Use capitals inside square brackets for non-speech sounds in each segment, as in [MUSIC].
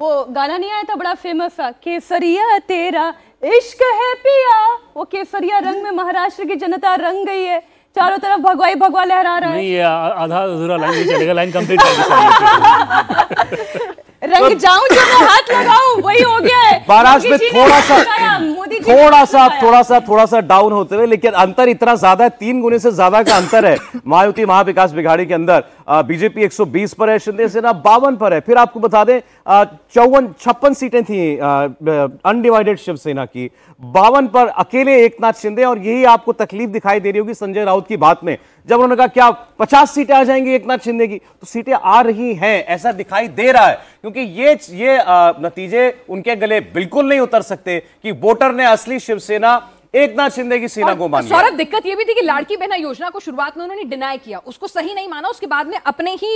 वो गाना नहीं आया था बड़ा फेमस था केसरिया तेरा इश्क है पिया वो केसरिया रंग में महाराष्ट्र की जनता रंग गई है चारों तरफ भगवाई भगवा लहरा रहा है नहीं ये आधा अधूरा लाइन चलेगा लाइन कंप्लीट कर [LAUGHS] रंग जाऊं जब मैं हाथ लगाऊं वही हो गया है महाराज में थोड़ा सा थोड़ा सा थोड़ा सा थोड़ा सा डाउन होते हुए लेकिन अंतर इतना ज्यादा है तीन गुने से ज्यादा का अंतर है मायावती महाविकास बिघाड़ी के अंदर बीजेपी 120 पर है शिंदे सेना बावन पर है फिर आपको बता दें चौवन छप्पन सीटें थी अनडिवाइडेड शिवसेना की बावन पर अकेले एकनाथ शिंदे और यही आपको तकलीफ दिखाई दे रही होगी संजय राउत की बात में जब उन्होंने कहा क्या पचास सीटें आ जाएंगी एकनाथ शिंदे की तो सीटें आ रही हैं ऐसा दिखाई दे रहा है क्योंकि ये ये नतीजे उनके गले बिल्कुल नहीं उतर सकते कि वोटर ने असली शिवसेना एक नाथ शिंदे की सीना को मान सौरभ दिक्कत ये भी थी कि लाड़की बहना योजना को शुरुआत में उन्होंने डिनाई किया उसको सही नहीं माना उसके बाद में अपने ही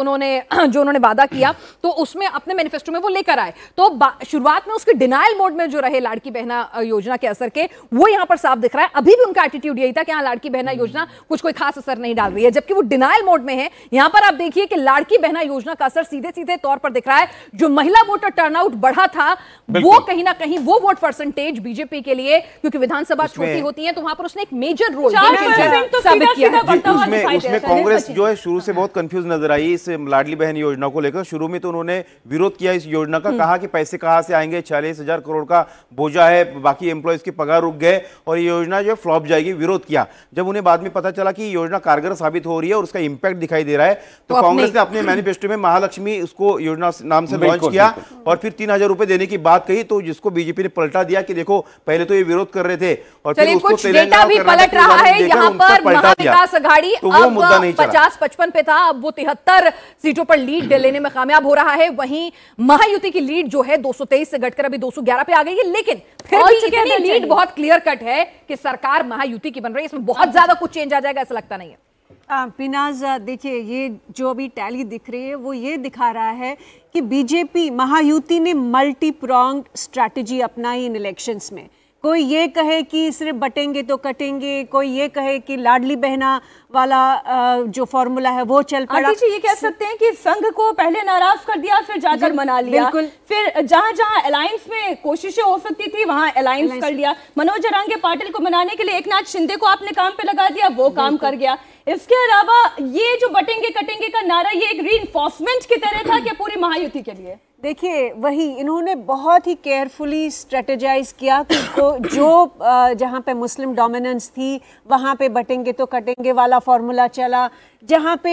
उन्होंने [CLEARS THROAT] जो उन्होंने वादा किया तो उसमें अपने मैनिफेस्टो में वो लेकर आए तो शुरुआत में उसके डिनाइल मोड में जो रहे लाड़की बहना योजना के असर के वो यहाँ पर साफ दिख रहा है अभी भी उनका एटीट्यूड यही था कि हाँ लाड़की बहना योजना कुछ कोई खास असर नहीं डाल रही है जबकि वो डिनाइल मोड में है यहाँ पर आप देखिए कि लाड़की बहना योजना का असर सीधे सीधे तौर पर दिख रहा है जो महिला वोटर टर्नआउट बढ़ा था वो कहीं ना कहीं वो वोट परसेंटेज बीजेपी के लिए क्योंकि विधानसभा विधानसभा छोटी होती है तो वहां पर उसने एक मेजर रोल तो साबित किया उसमें कांग्रेस जो है शुरू से बहुत कंफ्यूज नजर आई इस लाडली बहन योजना को लेकर शुरू में तो उन्होंने विरोध किया इस योजना का हम्म। कहा कि पैसे कहाँ से आएंगे छियालीस हजार करोड़ का बोझा है बाकी एम्प्लॉयज की पगार रुक गए और ये योजना जो फ्लॉप जाएगी विरोध किया जब उन्हें बाद में पता चला कि योजना कारगर साबित हो रही है और उसका इम्पैक्ट दिखाई दे रहा है तो, तो कांग्रेस ने अपने मैनिफेस्टो में महालक्ष्मी उसको योजना नाम से लॉन्च किया और फिर तीन हजार रुपए देने की बात कही तो जिसको बीजेपी ने पलटा दिया कि देखो पहले तो ये विरोध कर रहे थे मिले और फिर उसको कुछ डेटा भी पलट रहा है यहाँ पर महाविकास अघाड़ी तो वो पचास पचपन पे था अब वो तिहत्तर सीटों पर लीड लेने में कामयाब हो रहा है वहीं महायुति की लीड जो है 223 से घटकर अभी 211 पे आ गई है लेकिन फिर भी इतनी लीड बहुत क्लियर कट है कि सरकार महायुति की बन रही है इसमें बहुत ज्यादा कुछ चेंज आ जाएगा ऐसा लगता नहीं है पिनाज देखिए ये जो अभी टैली दिख रही है वो ये दिखा रहा है कि बीजेपी महायुति ने मल्टी प्रॉन्ग स्ट्रैटेजी अपनाई इन इलेक्शंस में कोई ये कहे कि सिर्फ बटेंगे तो कटेंगे कोई ये कहे कि लाडली बहना वाला जो फॉर्मूला है वो चल पड़ा जी ये कह सकते हैं कि संघ को पहले नाराज कर दिया फिर जाकर मना लिया फिर जहां जहां अलायंस में कोशिशें हो सकती थी वहां अलायंस कर लिया मनोज अरांगे पाटिल को मनाने के लिए एक नाथ शिंदे को आपने काम पे लगा दिया वो काम कर गया इसके अलावा ये जो बटेंगे कटेंगे का नारा ये एक री की तरह था कि पूरी महायुति के लिए देखिए वही इन्होंने बहुत ही केयरफुली स्ट्रेटेजाइज किया कि तो जो जहाँ पे मुस्लिम डोमिनेंस थी वहाँ पे बटेंगे तो कटेंगे वाला फार्मूला चला जहाँ पे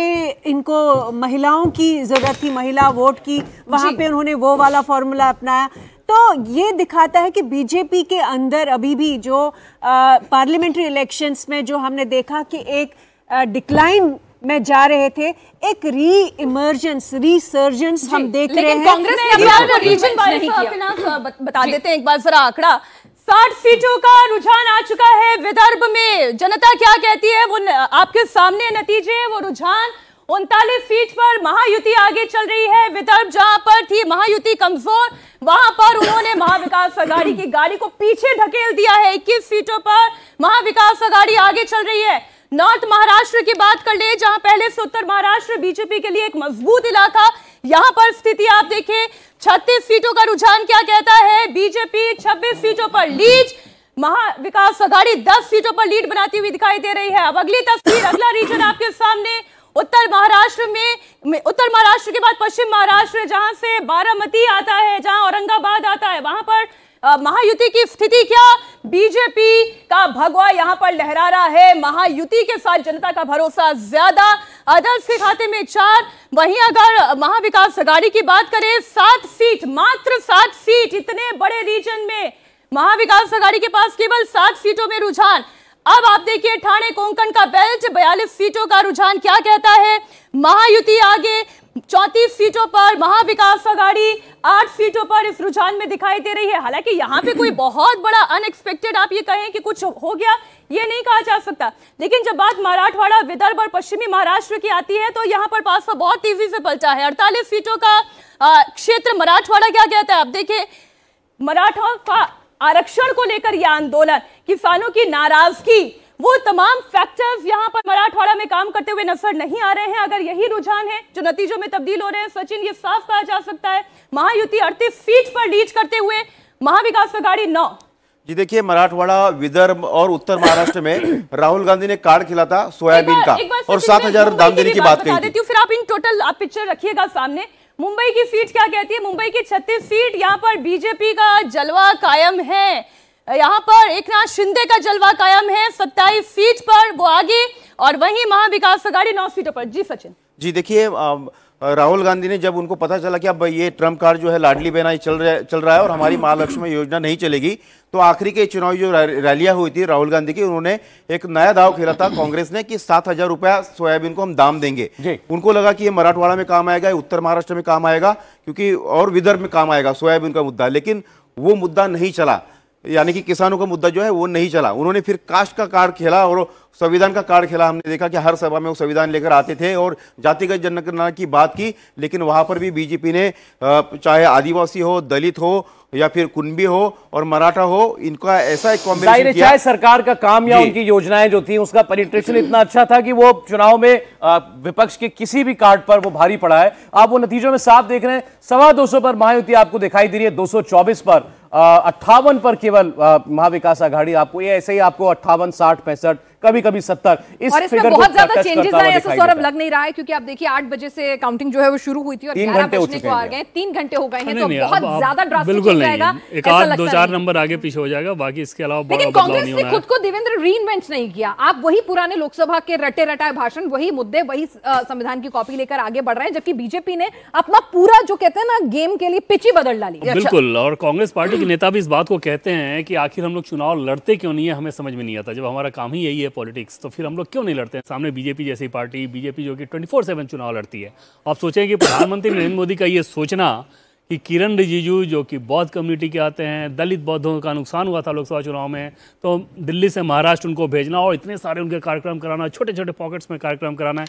इनको महिलाओं की ज़रूरत थी महिला वोट की वहाँ पे उन्होंने वो वाला फार्मूला अपनाया तो ये दिखाता है कि बीजेपी के अंदर अभी भी जो पार्लियामेंट्री इलेक्शंस में जो हमने देखा कि एक डिक्लाइन में जा रहे थे एक री इमर्जेंस रिसर्जेंस हम देख रहे हैं कांग्रेस ने अभी आपको रीजन बता देते हैं एक बार जरा आंकड़ा साठ सीटों का रुझान आ चुका है विदर्भ में जनता क्या कहती है वो आपके सामने नतीजे वो रुझान उनतालीस सीट पर महायुति आगे चल रही है विदर्भ जहां पर थी महायुति कमजोर वहां पर उन्होंने महाविकास अघाड़ी की गाड़ी को पीछे धकेल दिया है इक्कीस सीटों पर महाविकास अघाड़ी आगे चल रही है नॉर्थ महाराष्ट्र की बात कर ले जहां पहले से उत्तर महाराष्ट्र बीजेपी के लिए एक मजबूत इलाका यहां पर स्थिति आप देखें छत्तीस सीटों का रुझान क्या कहता है बीजेपी छब्बीस सीटों पर लीड महा विकास अघाड़ी 10 सीटों पर लीड बनाती हुई दिखाई दे रही है अब अगली तस्वीर अगला रीजन आपके सामने उत्तर महाराष्ट्र में उत्तर महाराष्ट्र के बाद पश्चिम महाराष्ट्र जहां से बारामती आता है जहां औरंगाबाद आता है वहां पर महायुति की स्थिति क्या बीजेपी का भगवा यहां पर लहरा रहा है महायुति के साथ जनता का भरोसा ज्यादा अदर्स के खाते में चार वहीं अगर महाविकास अघाड़ी की बात करें सात सीट मात्र सात सीट इतने बड़े रीजन में महाविकास अघाड़ी के पास केवल सात सीटों में रुझान अब आप देखिए ठाणे कोंकण का बेल्ट 42 सीटों का रुझान क्या कहता है महायुति आगे चौतीस सीटों पर महाविकास आघाड़ी आठ सीटों पर इस रुझान में दिखाई दे रही है हालांकि यहां पे कोई बहुत बड़ा अनएक्सपेक्टेड आप ये कहें कि कुछ हो गया ये नहीं कहा जा सकता लेकिन जब बात मराठवाड़ा विदर्भ और पश्चिमी महाराष्ट्र की आती है तो यहाँ पर पासवा बहुत तेजी से पलटा है अड़तालीस सीटों का क्षेत्र मराठवाड़ा क्या कहता है आप देखिए मराठा का आरक्षण को लेकर यह आंदोलन किसानों की नाराजगी वो तमाम फैक्टर्स यहाँ पर मराठवाड़ा में काम करते हुए नजर नहीं आ रहे हैं अगर यही रुझान है जो नतीजों में तब्दील हो रहे हैं सचिन ये साफ कहा जा सकता है महायुति अड़तीस सीट पर लीच करते हुए महाविकास अघाड़ी नौ जी देखिए मराठवाड़ा विदर्भ और उत्तर महाराष्ट्र में राहुल गांधी ने कार्ड खिला था सोयाबीन का और सात हजार दाम देने की बात कही देती हूँ फिर आप इन टोटल आप पिक्चर रखिएगा सामने मुंबई की सीट क्या कहती है मुंबई की छत्तीस सीट यहाँ पर बीजेपी का जलवा कायम है यहाँ पर एक नाथ शिंदे का जलवा कायम है सत्ताईस सीट पर वो आगे और वही महाविकास अघाड़ी नौ सीटों पर जी सचिन जी देखिए राहुल गांधी ने जब उनको पता चला कि अब ये ट्रम्प कार्ड जो है लाडली बहना चल रहा चल रहा है और हमारी महालक्ष्मी योजना नहीं चलेगी तो आखिरी के चुनावी जो रैलियां हुई थी राहुल गांधी की उन्होंने एक नया दाव खेला था कांग्रेस ने कि सात हजार रुपया सोयाबीन को हम दाम देंगे उनको लगा कि ये मराठवाड़ा में काम आएगा उत्तर महाराष्ट्र में काम आएगा क्योंकि और विदर्भ में काम आएगा सोयाबीन का मुद्दा लेकिन वो मुद्दा नहीं चला यानी कि किसानों का मुद्दा जो है वो नहीं चला उन्होंने फिर कास्ट का कार्ड खेला और संविधान का कार्ड खेला हमने देखा कि हर सभा में वो संविधान लेकर आते थे और जातिगत जनगणना की बात की लेकिन वहाँ पर भी बीजेपी ने चाहे आदिवासी हो दलित हो या फिर कुंबी हो और मराठा हो इनका ऐसा एक कॉम्बिनेशन किया चाहे सरकार का काम या उनकी योजनाएं जो थी उसका पेनिट्रेशन इतना अच्छा था कि वो चुनाव में विपक्ष के किसी भी कार्ड पर वो भारी पड़ा है आप वो नतीजों में साफ देख रहे हैं सवा दो पर महायुति आपको दिखाई दे रही है दो पर अट्ठावन पर केवल महाविकास आघाड़ी आपको ये ऐसे ही आपको अट्ठावन साठ पैंसठ कभी कभी सत्तर इस फिगर बहुत ज्यादा चेंजेस आए ऐसा सौरभ लग नहीं रहा है क्योंकि आप देखिए आठ बजे से काउंटिंग जो है वो शुरू हुई थी और तीन घंटे को गए तीन घंटे हो गए हैं तो बहुत ज्यादा बिल्कुल एक आध दो चार नंबर आगे पीछे हो जाएगा बाकी इसके अलावा लेकिन कांग्रेस ने खुद को देवेंद्र री नहीं किया आप वही पुराने लोकसभा के रटे रटाए भाषण वही मुद्दे वही संविधान की कॉपी लेकर आगे बढ़ रहे हैं जबकि बीजेपी ने अपना पूरा जो कहते हैं ना गेम के लिए पिची बदल डाली अच्छा। बिल्कुल और कांग्रेस पार्टी के नेता भी इस बात को कहते हैं कि आखिर हम लोग चुनाव लड़ते क्यों नहीं है हमें समझ में नहीं आता जब हमारा काम ही यही है है पॉलिटिक्स तो फिर हम लोग क्यों नहीं लड़ते हैं सामने बीजेपी जैसी पार्टी बीजेपी जो कि ट्वेंटी फोर सेवन चुनाव लड़ती है आप सोचें कि प्रधानमंत्री नरेंद्र मोदी का ये सोचना कि किरण रिजिजू जो कि बौद्ध कम्युनिटी के आते हैं दलित बौद्धों का नुकसान हुआ था लोकसभा चुनाव में तो दिल्ली से महाराष्ट्र उनको भेजना और इतने सारे उनके कार्यक्रम कराना छोटे छोटे पॉकेट्स में कार्यक्रम कराना है